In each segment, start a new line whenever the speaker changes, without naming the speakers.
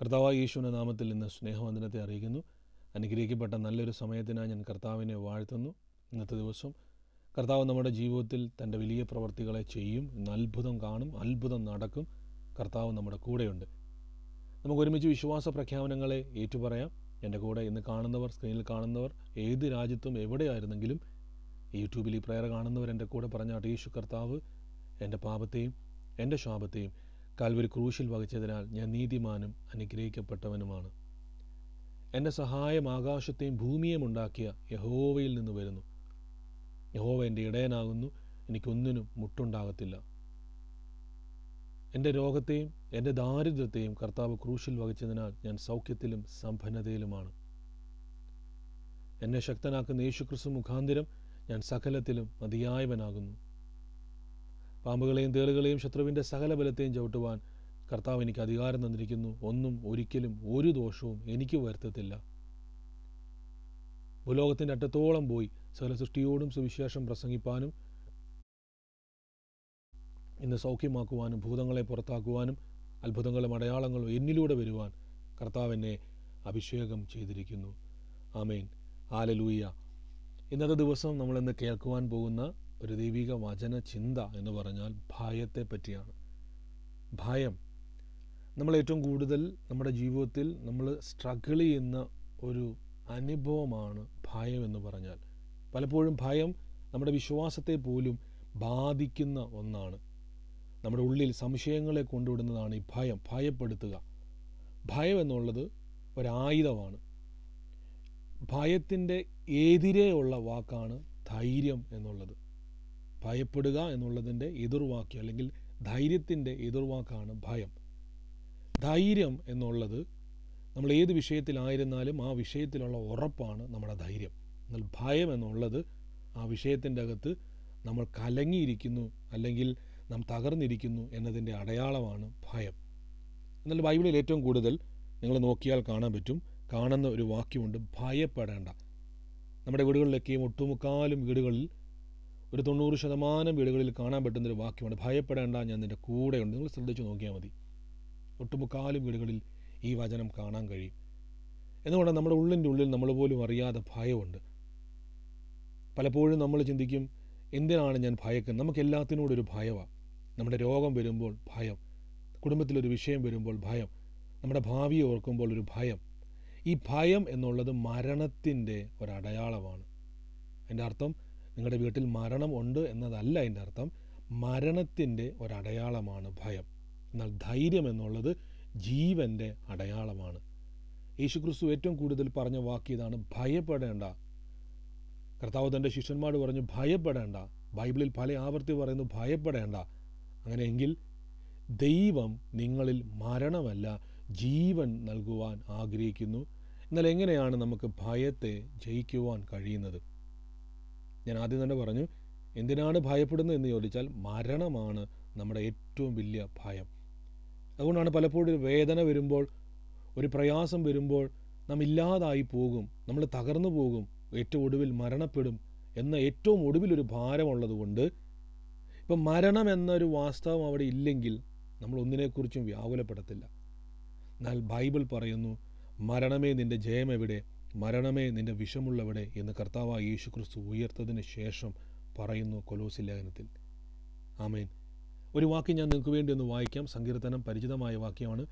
കർത്താവ് യേശുവിൻ്റെ നാമത്തിൽ ഇന്ന് സ്നേഹവന്ദനത്തെ അറിയിക്കുന്നു അനുഗ്രഹിക്കപ്പെട്ട നല്ലൊരു സമയത്തിനായി ഞാൻ കർത്താവിനെ വാഴ്ത്തുന്നു ഇന്നത്തെ ദിവസം കർത്താവ് നമ്മുടെ ജീവിതത്തിൽ തൻ്റെ വലിയ പ്രവർത്തികളെ ചെയ്യും ഇന്ന് അത്ഭുതം കാണും അത്ഭുതം നടക്കും കർത്താവ് നമ്മുടെ കൂടെയുണ്ട് നമുക്ക് ഒരുമിച്ച് വിശ്വാസ പ്രഖ്യാപനങ്ങളെ ഏറ്റുപറയാം എൻ്റെ കൂടെ ഇന്ന് കാണുന്നവർ സ്ക്രീനിൽ കാണുന്നവർ ഏത് രാജ്യത്തും എവിടെയായിരുന്നെങ്കിലും യൂട്യൂബിൽ ഈ പ്രയർ കാണുന്നവർ എൻ്റെ കൂടെ പറഞ്ഞ യേശു കർത്താവ് എൻ്റെ പാപത്തെയും എൻ്റെ ശാപത്തെയും കാൽവരി ക്രൂശിൽ വഹിച്ചതിനാൽ ഞാൻ നീതിമാനും അനുഗ്രഹിക്കപ്പെട്ടവനുമാണ് എൻ്റെ സഹായം ആകാശത്തെയും ഭൂമിയും ഉണ്ടാക്കിയ യഹോവയിൽ നിന്ന് വരുന്നു യഹോവ എൻ്റെ ഇടയനാകുന്നു എനിക്കൊന്നിനും മുട്ടുണ്ടാകത്തില്ല എൻ്റെ രോഗത്തെയും എൻ്റെ ദാരിദ്ര്യത്തെയും കർത്താവ് ക്രൂശിൽ വഹിച്ചതിനാൽ ഞാൻ സൗഖ്യത്തിലും സമ്പന്നതയിലുമാണ് എന്നെ ശക്തനാക്കുന്ന യേശുക്രിസ്തു മുഖാന്തിരം ഞാൻ സകലത്തിലും മതിയായവനാകുന്നു പാമ്പുകളെയും തേളുകളെയും ശത്രുവിൻ്റെ സകല ബലത്തെയും ചവിട്ടുവാൻ കർത്താവ് എനിക്ക് അധികാരം തന്നിരിക്കുന്നു ഒന്നും ഒരിക്കലും ഒരു ദോഷവും എനിക്ക് വരുത്തത്തില്ല ഭൂലോകത്തിൻ്റെ അറ്റത്തോളം പോയി സകല സൃഷ്ടിയോടും സുവിശേഷം പ്രസംഗിപ്പാനും ഇന്ന് സൗഖ്യമാക്കുവാനും ഭൂതങ്ങളെ പുറത്താക്കുവാനും അത്ഭുതങ്ങളും അടയാളങ്ങളും എന്നിലൂടെ വരുവാൻ കർത്താവ് എന്നെ അഭിഷേകം ചെയ്തിരിക്കുന്നു ആമേൻ ആലലൂയ ഇന്നത്തെ ദിവസം നമ്മളിന്ന് കേൾക്കുവാൻ പോകുന്ന ഒരു ദൈവിക വചന ചിന്ത എന്ന് പറഞ്ഞാൽ ഭയത്തെ പറ്റിയാണ് ഭയം നമ്മൾ ഏറ്റവും കൂടുതൽ നമ്മുടെ ജീവിതത്തിൽ നമ്മൾ സ്ട്രഗിൾ ചെയ്യുന്ന ഒരു അനുഭവമാണ് ഭയം എന്ന് പറഞ്ഞാൽ പലപ്പോഴും ഭയം നമ്മുടെ വിശ്വാസത്തെ പോലും ബാധിക്കുന്ന ഒന്നാണ് നമ്മുടെ ഉള്ളിൽ സംശയങ്ങളെ കൊണ്ടുവിടുന്നതാണ് ഈ ഭയം ഭയപ്പെടുത്തുക ഭയം എന്നുള്ളത് ഒരായുധമാണ് ഭയത്തിൻ്റെ എതിരെയുള്ള വാക്കാണ് ധൈര്യം എന്നുള്ളത് ഭയപ്പെടുക എന്നുള്ളതിൻ്റെ എതിർവാക്ക് അല്ലെങ്കിൽ ധൈര്യത്തിൻ്റെ എതിർവാക്കാണ് ഭയം ധൈര്യം എന്നുള്ളത് നമ്മൾ ഏത് വിഷയത്തിലായിരുന്നാലും ആ വിഷയത്തിലുള്ള ഉറപ്പാണ് നമ്മുടെ ധൈര്യം എന്നാൽ ഭയം എന്നുള്ളത് ആ വിഷയത്തിൻ്റെ അകത്ത് നമ്മൾ കലങ്ങിയിരിക്കുന്നു അല്ലെങ്കിൽ നാം തകർന്നിരിക്കുന്നു എന്നതിൻ്റെ അടയാളമാണ് ഭയം എന്നാൽ ബൈബിളിൽ ഏറ്റവും കൂടുതൽ നിങ്ങൾ നോക്കിയാൽ കാണാൻ പറ്റും കാണുന്ന ഒരു വാക്യമുണ്ട് ഭയപ്പെടേണ്ട നമ്മുടെ വീടുകളിലൊക്കെയും ഒട്ടുമുക്കാലും വീടുകളിൽ ഒരു തൊണ്ണൂറ് ശതമാനം വീടുകളിൽ കാണാൻ പറ്റുന്നൊരു വാക്യമാണ് ഭയപ്പെടേണ്ട ഞാൻ നിൻ്റെ കൂടെയുണ്ട് നിങ്ങൾ ശ്രദ്ധിച്ചു നോക്കിയാൽ മതി ഒട്ടുമുക്കാലും വീടുകളിൽ ഈ വചനം കാണാൻ കഴിയും എന്നുകൊണ്ട് നമ്മുടെ ഉള്ളിൻ്റെ ഉള്ളിൽ നമ്മൾ പോലും അറിയാതെ ഭയമുണ്ട് പലപ്പോഴും നമ്മൾ ചിന്തിക്കും എന്തിനാണ് ഞാൻ ഭയക്കുന്നത് നമുക്ക് എല്ലാത്തിനോടൊരു ഭയമാണ് നമ്മുടെ രോഗം വരുമ്പോൾ ഭയം കുടുംബത്തിലൊരു വിഷയം വരുമ്പോൾ ഭയം നമ്മുടെ ഭാവിയെ ഓർക്കുമ്പോൾ ഒരു ഭയം ഈ ഭയം എന്നുള്ളത് മരണത്തിൻ്റെ ഒരടയാളമാണ് എൻ്റെ അർത്ഥം നിങ്ങളുടെ വീട്ടിൽ മരണം ഉണ്ട് എന്നതല്ല അതിൻ്റെ അർത്ഥം മരണത്തിൻ്റെ ഒരടയാളമാണ് ഭയം എന്നാൽ ധൈര്യം എന്നുള്ളത് ജീവൻ്റെ അടയാളമാണ് യേശുക്രിസ്തു ഏറ്റവും കൂടുതൽ പറഞ്ഞ വാക്ക് ഇതാണ് ഭയപ്പെടേണ്ട കർത്താവ് തൻ്റെ ശിഷ്യന്മാരോട് പറഞ്ഞു ഭയപ്പെടേണ്ട ബൈബിളിൽ പല ആവർത്തി പറയുന്നു ഭയപ്പെടേണ്ട അങ്ങനെയെങ്കിൽ ദൈവം നിങ്ങളിൽ മരണമല്ല ജീവൻ നൽകുവാൻ ആഗ്രഹിക്കുന്നു എന്നാൽ എങ്ങനെയാണ് നമുക്ക് ഭയത്തെ ജയിക്കുവാൻ കഴിയുന്നത് ഞാൻ ആദ്യം തന്നെ പറഞ്ഞു എന്തിനാണ് ഭയപ്പെടുന്നത് എന്ന് ചോദിച്ചാൽ മരണമാണ് നമ്മുടെ ഏറ്റവും വലിയ ഭയം അതുകൊണ്ടാണ് പലപ്പോഴും വേദന വരുമ്പോൾ ഒരു പ്രയാസം വരുമ്പോൾ നാം ഇല്ലാതായി പോകും നമ്മൾ തകർന്നു പോകും ഏറ്റവും ഒടുവിൽ മരണപ്പെടും എന്ന ഏറ്റവും ഒടുവിലൊരു ഭാരമുള്ളത് കൊണ്ട് ഇപ്പം മരണം എന്നൊരു വാസ്തവം അവിടെ ഇല്ലെങ്കിൽ നമ്മൾ ഒന്നിനെക്കുറിച്ചും വ്യാകുലപ്പെടത്തില്ല എന്നാൽ ബൈബിൾ പറയുന്നു മരണമേ നിൻ്റെ ജയം എവിടെ മരണമേ നിന്റെ വിഷമുള്ളവിടെ എന്ന് കർത്താവായ യേശു ക്രിസ്തു ഉയർത്തതിന് ശേഷം പറയുന്നു കൊലോസി ലേഖനത്തിൽ ആമേൻ ഒരു വാക്യം ഞാൻ നിങ്ങൾക്ക് വേണ്ടി ഒന്ന് വായിക്കാം സങ്കീർത്തനം പരിചിതമായ വാക്യമാണ്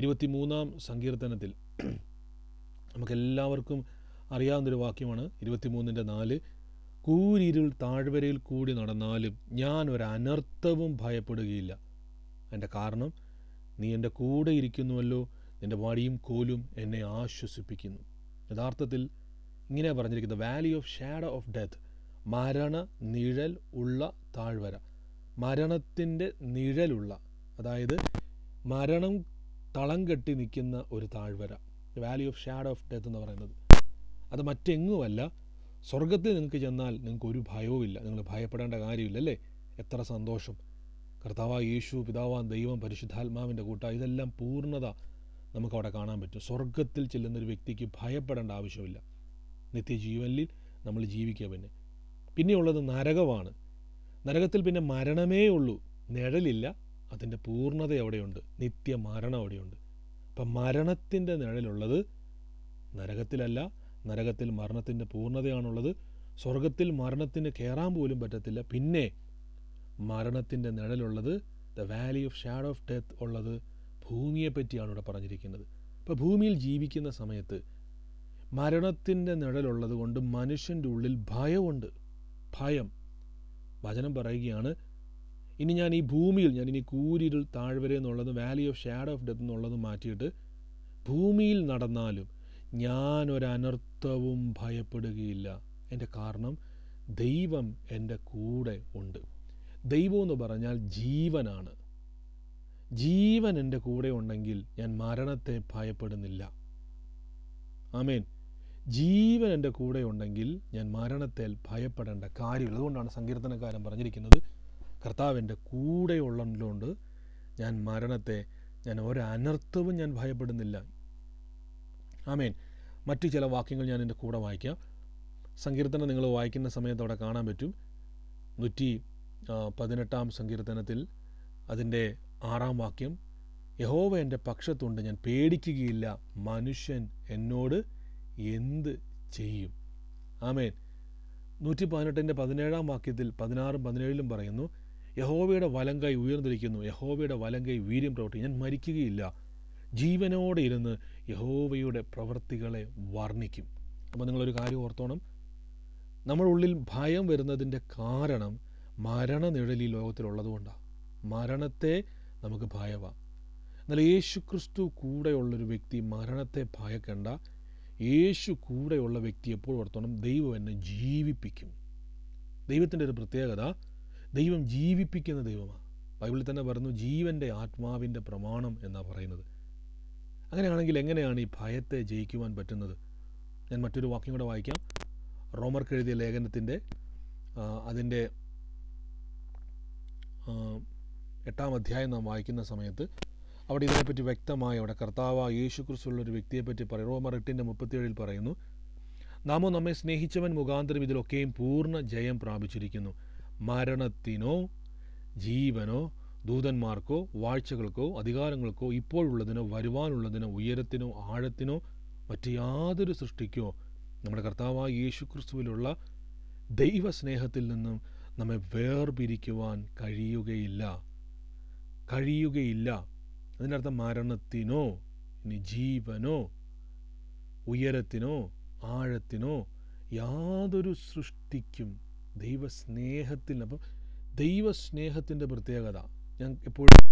ഇരുപത്തിമൂന്നാം സങ്കീർത്തനത്തിൽ നമുക്കെല്ലാവർക്കും അറിയാവുന്നൊരു വാക്യമാണ് ഇരുപത്തിമൂന്നിൻ്റെ നാല് കൂരിരുൾ താഴ്വരയിൽ കൂടി നടന്നാലും ഞാൻ ഒരു അനർത്ഥവും ഭയപ്പെടുകയില്ല എൻ്റെ കാരണം നീ എൻ്റെ കൂടെ ഇരിക്കുന്നുവല്ലോ നിൻ്റെ വടിയും കോലും എന്നെ ആശ്വസിപ്പിക്കുന്നു യഥാർത്ഥത്തിൽ ഇങ്ങനെ പറഞ്ഞിരിക്കുന്ന valley of shadow of death മരണ നിഴൽ ഉള്ള താഴ്വര മരണത്തിൻ്റെ നിഴലുള്ള അതായത് മരണം തളം കെട്ടി നിൽക്കുന്ന ഒരു താഴ്വര valley of shadow of death എന്ന് പറയുന്നത് അത് മറ്റെങ്ങുമല്ല സ്വർഗത്തിൽ നിങ്ങൾക്ക് ചെന്നാൽ നിങ്ങൾക്ക് ഒരു ഭയവുമില്ല നിങ്ങൾ ഭയപ്പെടേണ്ട കാര്യമില്ല അല്ലേ എത്ര സന്തോഷം കർത്താവ് യേശു പിതാവാൻ ദൈവം പരിശുദ്ധാത്മാവിൻ്റെ കൂട്ട ഇതെല്ലാം പൂർണ്ണത നമുക്കവിടെ കാണാൻ പറ്റും സ്വർഗത്തിൽ ചെല്ലുന്ന ഒരു വ്യക്തിക്ക് ഭയപ്പെടേണ്ട ആവശ്യമില്ല നിത്യജീവനിൽ നമ്മൾ ജീവിക്കുക പിന്നെ പിന്നെയുള്ളത് നരകമാണ് നരകത്തിൽ പിന്നെ മരണമേ ഉള്ളൂ നിഴലില്ല അതിൻ്റെ പൂർണ്ണത നിത്യ നിത്യമരണം അവിടെയുണ്ട് അപ്പം മരണത്തിൻ്റെ നിഴലുള്ളത് നരകത്തിലല്ല നരകത്തിൽ മരണത്തിൻ്റെ പൂർണ്ണതയാണുള്ളത് സ്വർഗത്തിൽ മരണത്തിന് കയറാൻ പോലും പറ്റത്തില്ല പിന്നെ മരണത്തിൻ്റെ നിഴലുള്ളത് the valley of shadow of death ഉള്ളത് ഭൂമിയെപ്പറ്റിയാണ് ഇവിടെ പറഞ്ഞിരിക്കുന്നത് ഇപ്പോൾ ഭൂമിയിൽ ജീവിക്കുന്ന സമയത്ത് മരണത്തിൻ്റെ നിഴലുള്ളത് കൊണ്ട് മനുഷ്യൻ്റെ ഉള്ളിൽ ഭയമുണ്ട് ഭയം വചനം പറയുകയാണ് ഇനി ഞാൻ ഈ ഭൂമിയിൽ ഞാൻ ഇനി കൂരിരുൾ താഴ്വര എന്നുള്ളതും valley of shadow of death എന്നുള്ളതും മാറ്റിയിട്ട് ഭൂമിയിൽ നടന്നാലും ഞാൻ ഒരനർത്ഥവും ഭയപ്പെടുകയില്ല എൻ്റെ കാരണം ദൈവം എൻ്റെ കൂടെ ഉണ്ട് ദൈവം എന്ന് പറഞ്ഞാൽ ജീവനാണ് ജീവൻ എൻ്റെ കൂടെ ഉണ്ടെങ്കിൽ ഞാൻ മരണത്തെ ഭയപ്പെടുന്നില്ല ആമേൻ ജീവൻ എൻ്റെ കൂടെ ഉണ്ടെങ്കിൽ ഞാൻ മരണത്തെ ഭയപ്പെടേണ്ട കാര്യമില്ല അതുകൊണ്ടാണ് സങ്കീർത്തനക്കാരൻ പറഞ്ഞിരിക്കുന്നത് എൻ്റെ കൂടെ ഉള്ളതുകൊണ്ട് ഞാൻ മരണത്തെ ഞാൻ ഒരനർത്ഥവും ഞാൻ ഭയപ്പെടുന്നില്ല ആമേൻ മറ്റു ചില വാക്യങ്ങൾ ഞാൻ എൻ്റെ കൂടെ വായിക്കാം സങ്കീർത്തനം നിങ്ങൾ വായിക്കുന്ന സമയത്ത് അവിടെ കാണാൻ പറ്റും നൂറ്റി പതിനെട്ടാം സങ്കീർത്തനത്തിൽ അതിൻ്റെ ആറാം വാക്യം യഹോവ എൻ്റെ പക്ഷത്തുണ്ട് ഞാൻ പേടിക്കുകയില്ല മനുഷ്യൻ എന്നോട് എന്ത് ചെയ്യും ആമേൻ നൂറ്റി പതിനെട്ടിൻ്റെ പതിനേഴാം വാക്യത്തിൽ പതിനാറും പതിനേഴിലും പറയുന്നു യഹോവയുടെ വലങ്കൈ ഉയർന്നിരിക്കുന്നു യഹോവയുടെ വലങ്കൈ വീര്യം പ്രവർത്തിക്കും ഞാൻ മരിക്കുകയില്ല ജീവനോടെ ഇരുന്ന് യഹോവയുടെ പ്രവൃത്തികളെ വർണ്ണിക്കും അപ്പോൾ നിങ്ങളൊരു കാര്യം ഓർത്തോണം നമ്മളുള്ളിൽ ഭയം വരുന്നതിൻ്റെ കാരണം മരണനിഴലി ലോകത്തിലുള്ളതുകൊണ്ടാണ് മരണത്തെ നമുക്ക് ഭയവാം എന്നാൽ യേശു ക്രിസ്തു കൂടെയുള്ളൊരു വ്യക്തി മരണത്തെ ഭയക്കണ്ട യേശു കൂടെയുള്ള വ്യക്തി എപ്പോൾ ഓർത്തോണം ദൈവം എന്നെ ജീവിപ്പിക്കും ദൈവത്തിൻ്റെ ഒരു പ്രത്യേകത ദൈവം ജീവിപ്പിക്കുന്ന ദൈവമാണ് ബൈബിളിൽ തന്നെ പറഞ്ഞു ജീവൻ്റെ ആത്മാവിൻ്റെ പ്രമാണം എന്നാണ് പറയുന്നത് അങ്ങനെയാണെങ്കിൽ എങ്ങനെയാണ് ഈ ഭയത്തെ ജയിക്കുവാൻ പറ്റുന്നത് ഞാൻ മറ്റൊരു വാക്യം കൂടെ വായിക്കാം റോമർക്ക് എഴുതിയ ലേഖനത്തിൻ്റെ അതിൻ്റെ എട്ടാം അധ്യായം നാം വായിക്കുന്ന സമയത്ത് അവിടെ ഇതിനെപ്പറ്റി വ്യക്തമായി അവിടെ കർത്താവ് യേശു കുറിച്ചുള്ള ഒരു വ്യക്തിയെപ്പറ്റി പറയും റോമർ എട്ടിൻ്റെ മുപ്പത്തിയേഴിൽ പറയുന്നു നാമോ നമ്മെ സ്നേഹിച്ചവൻ മുഖാന്തരം ഇതിലൊക്കെയും പൂർണ്ണ ജയം പ്രാപിച്ചിരിക്കുന്നു മരണത്തിനോ ജീവനോ ദൂതന്മാർക്കോ വാഴ്ചകൾക്കോ അധികാരങ്ങൾക്കോ ഇപ്പോഴുള്ളതിനോ വരുവാനുള്ളതിനോ ഉയരത്തിനോ ആഴത്തിനോ മറ്റ് യാതൊരു സൃഷ്ടിക്കോ നമ്മുടെ കർത്താവായ യേശു ക്രിസ്തുവിലുള്ള ദൈവസ്നേഹത്തിൽ നിന്നും നമ്മെ വേർപിരിക്കുവാൻ കഴിയുകയില്ല കഴിയുകയില്ല അതിനർത്ഥം മരണത്തിനോ ഇനി ജീവനോ ഉയരത്തിനോ ആഴത്തിനോ യാതൊരു സൃഷ്ടിക്കും ദൈവസ്നേഹത്തിന് അപ്പം ദൈവസ്നേഹത്തിൻ്റെ പ്രത്യേകത ഞാൻ എപ്പോഴും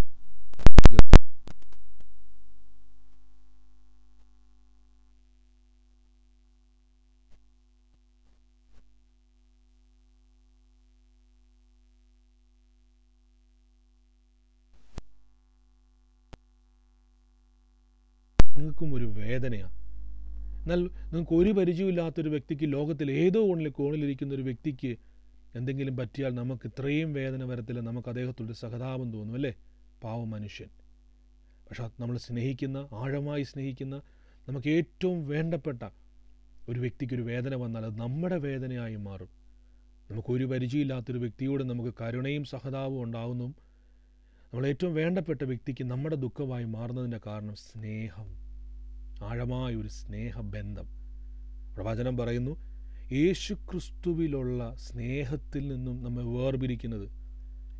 നിങ്ങൾക്കും ഒരു വേദനയാണ് എന്നാൽ നിങ്ങൾക്ക് ഒരു പരിചയമില്ലാത്തൊരു വ്യക്തിക്ക് ലോകത്തിൽ ഏതോ കോണിൽ കോണിലിരിക്കുന്ന ഒരു വ്യക്തിക്ക് എന്തെങ്കിലും പറ്റിയാൽ നമുക്ക് ഇത്രയും വേദന വരത്തില്ല നമുക്ക് അദ്ദേഹത്തോട് സഹതാപം തോന്നും അല്ലേ പാവ മനുഷ്യൻ പക്ഷെ നമ്മൾ സ്നേഹിക്കുന്ന ആഴമായി സ്നേഹിക്കുന്ന നമുക്ക് ഏറ്റവും വേണ്ടപ്പെട്ട ഒരു വ്യക്തിക്കൊരു വേദന വന്നാൽ അത് നമ്മുടെ വേദനയായി മാറും നമുക്കൊരു പരിചയമില്ലാത്തൊരു വ്യക്തിയോട് നമുക്ക് കരുണയും സഹതാപവും ഉണ്ടാകുന്നു നമ്മൾ ഏറ്റവും വേണ്ടപ്പെട്ട വ്യക്തിക്ക് നമ്മുടെ ദുഃഖമായി മാറുന്നതിൻ്റെ കാരണം സ്നേഹം ആഴമായൊരു സ്നേഹബന്ധം പ്രവചനം പറയുന്നു യേശു ക്രിസ്തുവിലുള്ള സ്നേഹത്തിൽ നിന്നും നമ്മെ വേർപിരിക്കുന്നത്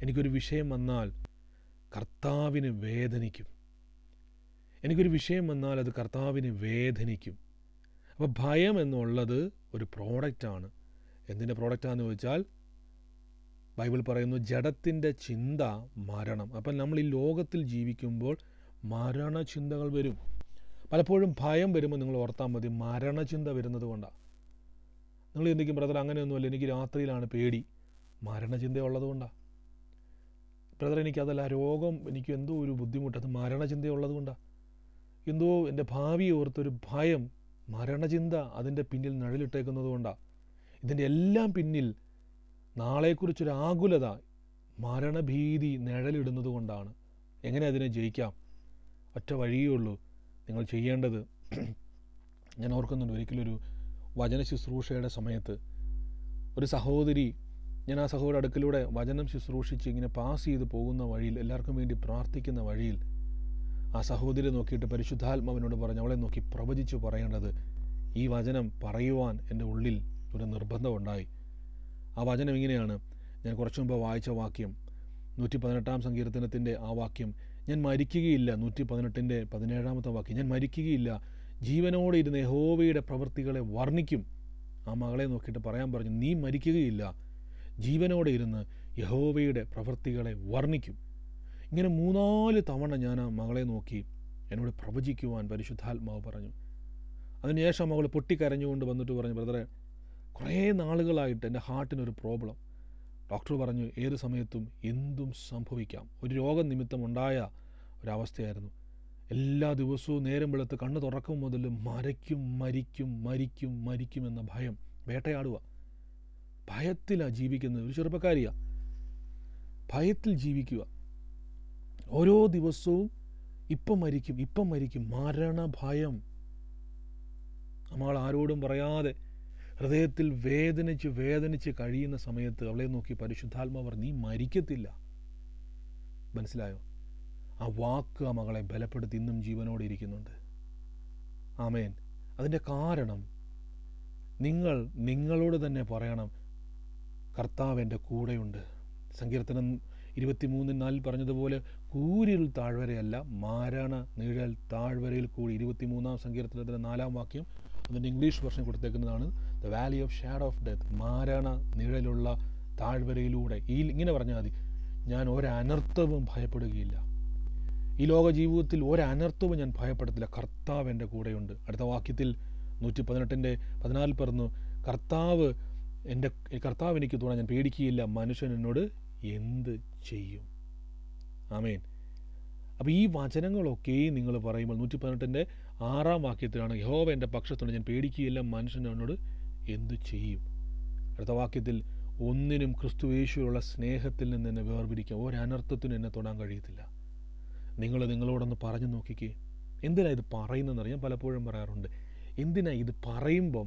എനിക്കൊരു വിഷയം വന്നാൽ കർത്താവിന് വേദനിക്കും എനിക്കൊരു വിഷയം വന്നാൽ അത് കർത്താവിന് വേദനിക്കും അപ്പോൾ ഭയം എന്നുള്ളത് ഒരു പ്രോഡക്റ്റാണ് എന്തിൻ്റെ പ്രോഡക്റ്റാണെന്ന് ചോദിച്ചാൽ ബൈബിൾ പറയുന്നു ജഡത്തിൻ്റെ ചിന്ത മരണം അപ്പം നമ്മൾ ഈ ലോകത്തിൽ ജീവിക്കുമ്പോൾ മരണ ചിന്തകൾ വരും പലപ്പോഴും ഭയം വരുമ്പോൾ നിങ്ങൾ ഓർത്താൽ മതി മരണചിന്ത വരുന്നത് കൊണ്ടാണ് നിങ്ങൾ ചിന്തിക്കും ബ്രദർ അങ്ങനെയൊന്നുമല്ല എനിക്ക് രാത്രിയിലാണ് പേടി മരണചിന്ത ഉള്ളതുകൊണ്ടാണ് ബ്രദർ എനിക്കതല്ല രോഗം എനിക്ക് എന്തോ ഒരു ബുദ്ധിമുട്ട് അത് മരണചിന്തയുള്ളത് കൊണ്ടാണ് എന്തോ എൻ്റെ ഭാവി ഓർത്തൊരു ഭയം മരണചിന്ത അതിൻ്റെ പിന്നിൽ നഴലിട്ടേക്കുന്നത് കൊണ്ടാണ് ഇതിൻ്റെ എല്ലാം പിന്നിൽ നാളെക്കുറിച്ചൊരു ആകുലത മരണഭീതി നിഴലിടുന്നത് കൊണ്ടാണ് എങ്ങനെ അതിനെ ജയിക്കാം ഒറ്റ വഴിയേ ഉള്ളൂ നിങ്ങൾ ചെയ്യേണ്ടത് ഞാൻ ഓർക്കുന്നുണ്ട് ഒരിക്കലൊരു വചന ശുശ്രൂഷയുടെ സമയത്ത് ഒരു സഹോദരി ഞാൻ ആ സഹോദരി അടുക്കിലൂടെ വചനം ശുശ്രൂഷിച്ച് ഇങ്ങനെ പാസ് ചെയ്ത് പോകുന്ന വഴിയിൽ എല്ലാവർക്കും വേണ്ടി പ്രാർത്ഥിക്കുന്ന വഴിയിൽ ആ സഹോദരി നോക്കിയിട്ട് പരിശുദ്ധാത്മാവിനോട് പറഞ്ഞു അവളെ നോക്കി പ്രവചിച്ചു പറയേണ്ടത് ഈ വചനം പറയുവാൻ എൻ്റെ ഉള്ളിൽ ഒരു നിർബന്ധമുണ്ടായി ആ വചനം ഇങ്ങനെയാണ് ഞാൻ കുറച്ചു മുമ്പ് വായിച്ച വാക്യം നൂറ്റി പതിനെട്ടാം സങ്കീർത്തനത്തിൻ്റെ ആ വാക്യം ഞാൻ മരിക്കുകയില്ല നൂറ്റി പതിനെട്ടിൻ്റെ പതിനേഴാമത്തെ വാക്ക് ഞാൻ മരിക്കുകയില്ല ജീവനോടെ ഇരുന്ന് യഹോവയുടെ പ്രവൃത്തികളെ വർണ്ണിക്കും ആ മകളെ നോക്കിയിട്ട് പറയാൻ പറഞ്ഞു നീ മരിക്കുകയില്ല ജീവനോടെ ഇരുന്ന് യഹോവയുടെ പ്രവൃത്തികളെ വർണ്ണിക്കും ഇങ്ങനെ മൂന്നാല് തവണ ഞാൻ ആ മകളെ നോക്കി എന്നോട് പ്രവചിക്കുവാൻ പരിശുദ്ധാത്മാവ് പറഞ്ഞു അതിനുശേഷം മകൾ പൊട്ടിക്കരഞ്ഞുകൊണ്ട് വന്നിട്ട് പറഞ്ഞു ബ്രദറെ കുറേ നാളുകളായിട്ട് എൻ്റെ ഹാർട്ടിനൊരു പ്രോബ്ലം ഡോക്ടർ പറഞ്ഞു ഏത് സമയത്തും എന്തും സംഭവിക്കാം ഒരു നിമിത്തം ഉണ്ടായ ഒരവസ്ഥയായിരുന്നു എല്ലാ ദിവസവും നേരം വെളുത്ത് കണ്ണ് തുറക്കും മുതൽ മരയ്ക്കും മരിക്കും മരിക്കും മരിക്കും എന്ന ഭയം വേട്ടയാടുക ഭയത്തിലാണ് ജീവിക്കുന്നത് ഒരു ചെറുപ്പക്കാരിയാണ് ഭയത്തിൽ ജീവിക്കുക ഓരോ ദിവസവും ഇപ്പം മരിക്കും ഇപ്പം മരിക്കും മരണഭയം നമ്മൾ ആരോടും പറയാതെ ഹൃദയത്തിൽ വേദനിച്ച് വേദനിച്ച് കഴിയുന്ന സമയത്ത് അവളെ നോക്കി പരിശുദ്ധാത്മാവർ നീ മരിക്കത്തില്ല മനസ്സിലായോ ആ വാക്ക് ആ മകളെ ബലപ്പെടുത്തി ഇന്നും ജീവനോടെ ഇരിക്കുന്നുണ്ട് ആമേൻ അതിൻ്റെ കാരണം നിങ്ങൾ നിങ്ങളോട് തന്നെ പറയണം കർത്താവ് എൻ്റെ കൂടെയുണ്ട് സങ്കീർത്തനം ഇരുപത്തിമൂന്ന് നാലിൽ പറഞ്ഞതുപോലെ കൂരിൽ താഴ്വരയല്ല മാരാണ നീഴൽ താഴ്വരയിൽ കൂടി ഇരുപത്തിമൂന്നാം സങ്കീർത്തനത്തിൻ്റെ നാലാം വാക്യം അതിൻ്റെ ഇംഗ്ലീഷ് വെർഷൻ കൊടുത്തേക്കുന്നതാണ് the valley of shadow of death മാരണ നിഴലുള്ള താഴ്വരയിലൂടെ ഈ ഇങ്ങനെ പറഞ്ഞാൽ മതി ഞാൻ ഒരനർത്ഥവും ഭയപ്പെടുകയില്ല ഈ ലോക ജീവിതത്തിൽ ഒരനർത്ഥവും ഞാൻ ഭയപ്പെടത്തില്ല കർത്താവ് എൻ്റെ കൂടെയുണ്ട് അടുത്ത വാക്യത്തിൽ നൂറ്റി പതിനെട്ടിൻ്റെ പതിനാലിൽ പറഞ്ഞു കർത്താവ് എൻ്റെ കർത്താവ് എനിക്ക് തോന്നാൻ ഞാൻ പേടിക്കുകയില്ല മനുഷ്യൻ എന്നോട് എന്ത് ചെയ്യും ആമേൻ അപ്പോൾ ഈ വചനങ്ങളൊക്കെയും നിങ്ങൾ പറയുമ്പോൾ നൂറ്റി പതിനെട്ടിൻ്റെ ആറാം വാക്യത്തിലാണ് യഹോവ എൻ്റെ പക്ഷത്തുണ്ട് ഞാൻ പേടിക്കുകയില്ല മനുഷ്യൻ എന്നോട് എന്തു ചെയ്യും അടുത്ത വാക്യത്തിൽ ഒന്നിനും ക്രിസ്തുവേശുവിലുള്ള സ്നേഹത്തിൽ നിന്ന് എന്നെ വേർപിരിക്കാം ഒരനർത്ഥത്തിനും എന്നെ തൊടാൻ കഴിയത്തില്ല നിങ്ങൾ നിങ്ങളോടൊന്ന് പറഞ്ഞു നോക്കിക്കേ എന്തിനാ ഇത് പറയുന്നതെന്ന് ഞാൻ പലപ്പോഴും പറയാറുണ്ട് എന്തിനാ ഇത് പറയുമ്പം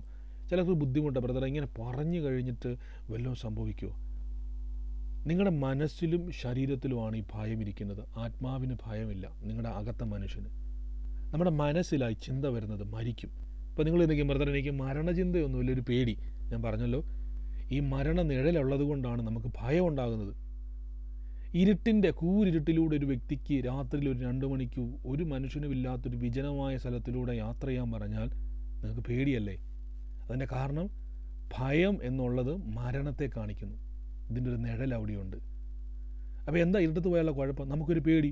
ചിലർക്ക് ബുദ്ധിമുട്ട് ബ്രദർ ഇങ്ങനെ പറഞ്ഞു കഴിഞ്ഞിട്ട് വല്ലതും സംഭവിക്കുമോ നിങ്ങളുടെ മനസ്സിലും ശരീരത്തിലുമാണ് ഈ ഭയം ഇരിക്കുന്നത് ആത്മാവിന് ഭയമില്ല നിങ്ങളുടെ അകത്ത മനുഷ്യന് നമ്മുടെ മനസ്സിലായി ചിന്ത വരുന്നത് മരിക്കും ഇപ്പോൾ നിങ്ങൾ എന്തെങ്കിലും ബ്രദർ എനിക്ക് മരണചിന്തയൊന്നുമില്ല ഒരു പേടി ഞാൻ പറഞ്ഞല്ലോ ഈ മരണ നിഴലുള്ളത് കൊണ്ടാണ് നമുക്ക് ഭയം ഉണ്ടാകുന്നത് ഇരുട്ടിൻ്റെ കൂരിരുട്ടിലൂടെ ഒരു വ്യക്തിക്ക് രാത്രിയിൽ ഒരു രണ്ട് മണിക്ക് ഒരു മനുഷ്യനുമില്ലാത്തൊരു വിജനമായ സ്ഥലത്തിലൂടെ യാത്ര ചെയ്യാൻ പറഞ്ഞാൽ നിങ്ങൾക്ക് പേടിയല്ലേ അതിൻ്റെ കാരണം ഭയം എന്നുള്ളത് മരണത്തെ കാണിക്കുന്നു ഇതിൻ്റെ ഒരു നിഴൽ അവിടെയുണ്ട് അപ്പോൾ എന്താ ഇരുട്ടത്ത് പോയാലുള്ള കുഴപ്പം നമുക്കൊരു പേടി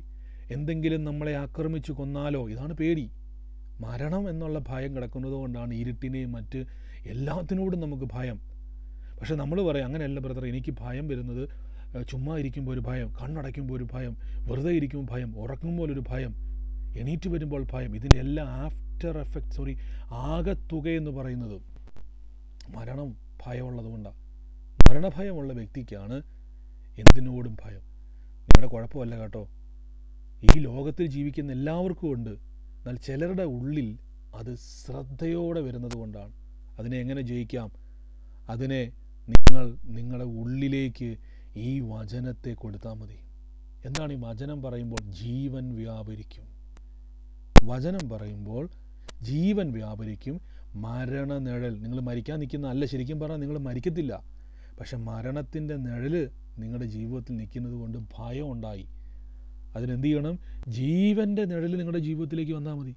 എന്തെങ്കിലും നമ്മളെ ആക്രമിച്ചു കൊന്നാലോ ഇതാണ് പേടി മരണം എന്നുള്ള ഭയം കിടക്കുന്നത് കൊണ്ടാണ് ഇരുട്ടിനെയും മറ്റ് എല്ലാത്തിനോടും നമുക്ക് ഭയം പക്ഷെ നമ്മൾ പറയാം അങ്ങനെയല്ല ബ്രദർ എനിക്ക് ഭയം വരുന്നത് ചുമ്മാ ഇരിക്കുമ്പോൾ ഒരു ഭയം കണ്ണടയ്ക്കുമ്പോൾ ഒരു ഭയം വെറുതെ ഇരിക്കുമ്പോൾ ഭയം ഉറക്കുമ്പോൾ ഒരു ഭയം എണീറ്റ് വരുമ്പോൾ ഭയം ഇതിൻ്റെ എല്ലാം ആഫ്റ്റർ എഫക്റ്റ് സോറി ആകത്തുക എന്ന് പറയുന്നത് മരണം ഭയമുള്ളതുകൊണ്ടാണ് മരണഭയമുള്ള വ്യക്തിക്കാണ് എന്തിനോടും ഭയം നിങ്ങളുടെ കുഴപ്പമല്ല കേട്ടോ ഈ ലോകത്തിൽ ജീവിക്കുന്ന എല്ലാവർക്കും ഉണ്ട് എന്നാൽ ചിലരുടെ ഉള്ളിൽ അത് ശ്രദ്ധയോടെ വരുന്നത് കൊണ്ടാണ് അതിനെ എങ്ങനെ ജയിക്കാം അതിനെ നിങ്ങൾ നിങ്ങളുടെ ഉള്ളിലേക്ക് ഈ വചനത്തെ കൊടുത്താൽ മതി എന്താണ് ഈ വചനം പറയുമ്പോൾ ജീവൻ വ്യാപരിക്കും വചനം പറയുമ്പോൾ ജീവൻ വ്യാപരിക്കും മരണ നിഴൽ നിങ്ങൾ മരിക്കാൻ നിൽക്കുന്ന അല്ല ശരിക്കും പറഞ്ഞാൽ നിങ്ങൾ മരിക്കത്തില്ല പക്ഷെ മരണത്തിൻ്റെ നിഴൽ നിങ്ങളുടെ ജീവിതത്തിൽ നിൽക്കുന്നത് കൊണ്ട് ഭയം ഉണ്ടായി അതിനെന്ത് ചെയ്യണം ജീവൻ്റെ നിഴലിൽ നിങ്ങളുടെ ജീവിതത്തിലേക്ക് വന്നാൽ മതി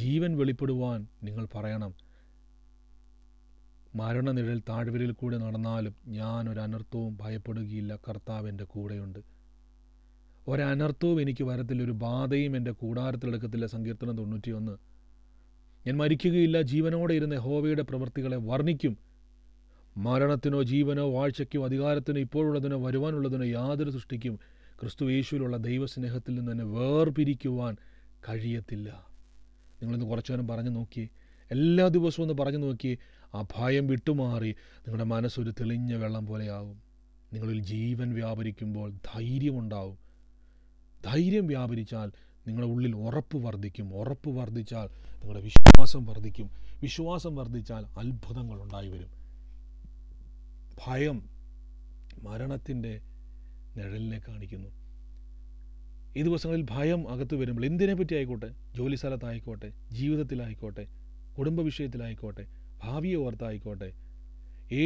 ജീവൻ വെളിപ്പെടുവാൻ നിങ്ങൾ പറയണം മരണനിഴൽ താഴ്വരയിൽ കൂടെ നടന്നാലും ഞാൻ ഒരു അനർത്ഥവും ഭയപ്പെടുകയില്ല കർത്താവ് എൻ്റെ കൂടെയുണ്ട് ഒരനർത്ഥവും എനിക്ക് വരത്തില്ല ഒരു ബാധയും എൻ്റെ കൂടാരത്തിലെടുക്കത്തില്ല സങ്കീർത്തനം തൊണ്ണൂറ്റിയൊന്ന് ഞാൻ മരിക്കുകയില്ല ജീവനോടെ ഇരുന്ന ഹോവയുടെ പ്രവൃത്തികളെ വർണ്ണിക്കും മരണത്തിനോ ജീവനോ വാഴ്ചയ്ക്കോ അധികാരത്തിനോ ഇപ്പോഴുള്ളതിനോ വരുവാനുള്ളതിനോ യാതൊരു സൃഷ്ടിക്കും ക്രിസ്തുവേശുവിലുള്ള ദൈവസ്നേഹത്തിൽ നിന്ന് തന്നെ വേർപിരിക്കുവാൻ കഴിയത്തില്ല നിങ്ങളിന്ന് നേരം പറഞ്ഞു നോക്കി എല്ലാ ദിവസവും ഒന്ന് പറഞ്ഞു നോക്കി ആ ഭയം വിട്ടുമാറി നിങ്ങളുടെ മനസ്സൊരു തെളിഞ്ഞ വെള്ളം പോലെയാവും നിങ്ങളിൽ ജീവൻ വ്യാപരിക്കുമ്പോൾ ധൈര്യമുണ്ടാവും ധൈര്യം വ്യാപരിച്ചാൽ നിങ്ങളുടെ ഉള്ളിൽ ഉറപ്പ് വർദ്ധിക്കും ഉറപ്പ് വർദ്ധിച്ചാൽ നിങ്ങളുടെ വിശ്വാസം വർദ്ധിക്കും വിശ്വാസം വർദ്ധിച്ചാൽ അത്ഭുതങ്ങൾ ഉണ്ടായി വരും ഭയം മരണത്തിൻ്റെ നിഴലിനെ കാണിക്കുന്നു ഈ ദിവസങ്ങളിൽ ഭയം അകത്ത് വരുമ്പോൾ എന്തിനെ പറ്റി ആയിക്കോട്ടെ ജോലി സ്ഥലത്തായിക്കോട്ടെ ജീവിതത്തിലായിക്കോട്ടെ കുടുംബ വിഷയത്തിലായിക്കോട്ടെ ഭാവിയെ ഓർത്തായിക്കോട്ടെ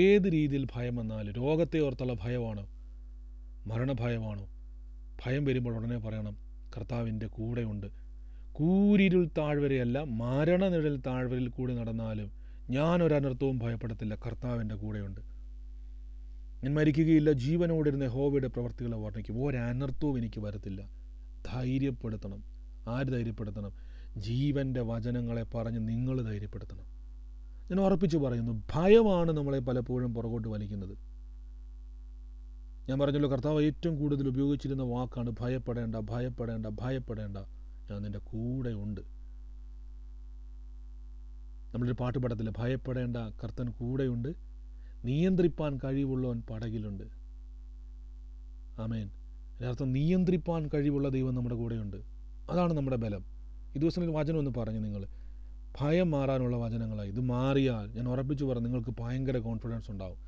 ഏത് രീതിയിൽ ഭയം വന്നാലും രോഗത്തെ ഓർത്തുള്ള ഭയമാണോ മരണഭയമാണോ ഭയം വരുമ്പോൾ ഉടനെ പറയണം കർത്താവിൻ്റെ കൂടെയുണ്ട് കൂരിരുൾ താഴ്വരയല്ല മരണനിഴൽ താഴ്വരയിൽ കൂടി നടന്നാലും ഞാൻ ഭയപ്പെടത്തില്ല കർത്താവിൻ്റെ കൂടെയുണ്ട് ഞാൻ മരിക്കുകയില്ല ജീവനോടിരുന്ന ഹോവയുടെ പ്രവർത്തികളെ വർണ്ണിക്കും ഒരനർത്ഥവും എനിക്ക് വരത്തില്ല ധൈര്യപ്പെടുത്തണം ആര് ധൈര്യപ്പെടുത്തണം ജീവൻ്റെ വചനങ്ങളെ പറഞ്ഞ് നിങ്ങൾ ധൈര്യപ്പെടുത്തണം ഞാൻ ഉറപ്പിച്ചു പറയുന്നു ഭയമാണ് നമ്മളെ പലപ്പോഴും പുറകോട്ട് വലിക്കുന്നത് ഞാൻ പറഞ്ഞല്ലോ കർത്താവ് ഏറ്റവും കൂടുതൽ ഉപയോഗിച്ചിരുന്ന വാക്കാണ് ഭയപ്പെടേണ്ട ഭയപ്പെടേണ്ട ഭയപ്പെടേണ്ട ഞാൻ നിൻ്റെ കൂടെ ഉണ്ട് നമ്മളൊരു പാട്ട് ഭയപ്പെടേണ്ട കർത്തൻ കൂടെയുണ്ട് നിയന്ത്രിപ്പാൻ കഴിവുള്ളവൻ പടകിലുണ്ട് ആമേൻ അതിനർത്ഥം നിയന്ത്രിപ്പാൻ കഴിവുള്ള ദൈവം നമ്മുടെ കൂടെയുണ്ട് അതാണ് നമ്മുടെ ബലം ഈ ദിവസങ്ങളിൽ വചനം ഒന്ന് പറഞ്ഞു നിങ്ങൾ ഭയം മാറാനുള്ള വചനങ്ങളായി ഇത് മാറിയാൽ ഞാൻ ഉറപ്പിച്ചു പറഞ്ഞു നിങ്ങൾക്ക് ഭയങ്കര കോൺഫിഡൻസ് ഉണ്ടാവും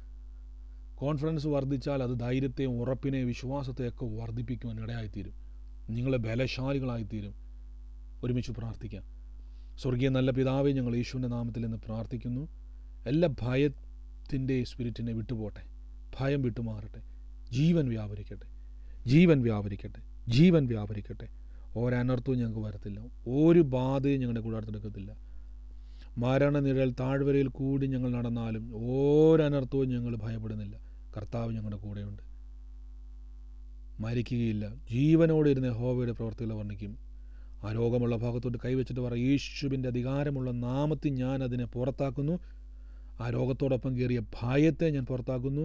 കോൺഫിഡൻസ് വർദ്ധിച്ചാൽ അത് ധൈര്യത്തെയും ഉറപ്പിനെയും വിശ്വാസത്തെയൊക്കെ വർദ്ധിപ്പിക്കുവാൻ ഇടയായിത്തീരും നിങ്ങളെ ബലശാലികളായിത്തീരും ഒരുമിച്ച് പ്രാർത്ഥിക്കാം സ്വർഗീയ നല്ല പിതാവേ ഞങ്ങൾ യേശുവിൻ്റെ നാമത്തിൽ നിന്ന് പ്രാർത്ഥിക്കുന്നു എല്ലാ ഭയ ത്തിൻ്റെ സ്പിരിറ്റിനെ വിട്ടുപോട്ടെ ഭയം വിട്ടുമാറട്ടെ ജീവൻ വ്യാപരിക്കട്ടെ ജീവൻ വ്യാപരിക്കട്ടെ ജീവൻ വ്യാപരിക്കട്ടെ ഒരനർത്ഥവും ഞങ്ങൾക്ക് വരത്തില്ല ഒരു ബാധയും ഞങ്ങളുടെ കൂടാർത്തെടുക്കത്തില്ല മരണനിഴൽ താഴ്വരയിൽ കൂടി ഞങ്ങൾ നടന്നാലും ഓരനർത്ഥവും ഞങ്ങൾ ഭയപ്പെടുന്നില്ല കർത്താവ് ഞങ്ങളുടെ കൂടെയുണ്ട് മരിക്കുകയില്ല ജീവനോടെ ഇരുന്ന ഹോവയുടെ പ്രവർത്തികളെ വർണ്ണിക്കും ആ രോഗമുള്ള ഭാഗത്തോട്ട് കൈവച്ചിട്ട് പറ യേശുവിൻ്റെ അധികാരമുള്ള നാമത്തിൽ ഞാൻ അതിനെ പുറത്താക്കുന്നു ആ രോഗത്തോടൊപ്പം കയറിയ ഭയത്തെ ഞാൻ പുറത്താക്കുന്നു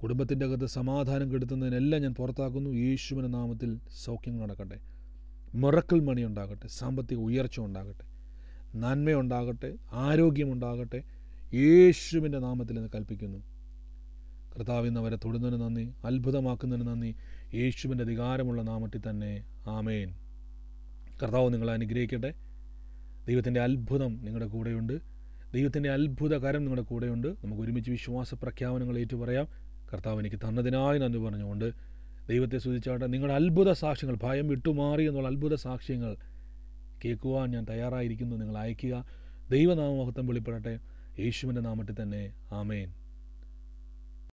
കുടുംബത്തിൻ്റെ അകത്ത് സമാധാനം കെടുത്തുന്നതിനെല്ലാം ഞാൻ പുറത്താക്കുന്നു യേശുവിൻ്റെ നാമത്തിൽ സൗഖ്യം നടക്കട്ടെ മുറക്കൽ മണി ഉണ്ടാകട്ടെ സാമ്പത്തിക ഉയർച്ച ഉണ്ടാകട്ടെ നന്മയുണ്ടാകട്ടെ ആരോഗ്യമുണ്ടാകട്ടെ യേശുവിൻ്റെ നാമത്തിൽ എന്ന് കൽപ്പിക്കുന്നു കർത്താവിന്ന് അവരെ തൊടുന്നതിന് നന്ദി അത്ഭുതമാക്കുന്നതിന് നന്ദി യേശുവിൻ്റെ അധികാരമുള്ള നാമത്തിൽ തന്നെ ആമേൻ കർത്താവ് നിങ്ങളെ അനുഗ്രഹിക്കട്ടെ ദൈവത്തിൻ്റെ അത്ഭുതം നിങ്ങളുടെ കൂടെയുണ്ട് ദൈവത്തിൻ്റെ അത്ഭുതകരം നിങ്ങളുടെ കൂടെയുണ്ട് നമുക്ക് ഒരുമിച്ച് വിശ്വാസ പ്രഖ്യാപനങ്ങൾ ഏറ്റു പറയാം കർത്താവ് എനിക്ക് തന്നതിനായി നന്ദി പറഞ്ഞുകൊണ്ട് ദൈവത്തെ സ്തുതിച്ചാട്ടെ നിങ്ങളുടെ അത്ഭുത സാക്ഷ്യങ്ങൾ ഭയം വിട്ടുമാറി എന്നുള്ള അത്ഭുത സാക്ഷ്യങ്ങൾ കേൾക്കുവാൻ ഞാൻ തയ്യാറായിരിക്കുന്നു നിങ്ങൾ അയക്കുക ദൈവനാമമഹത്വം വെളിപ്പെടട്ടെ യേശുവിൻ്റെ നാമത്തിൽ തന്നെ ആമേൻ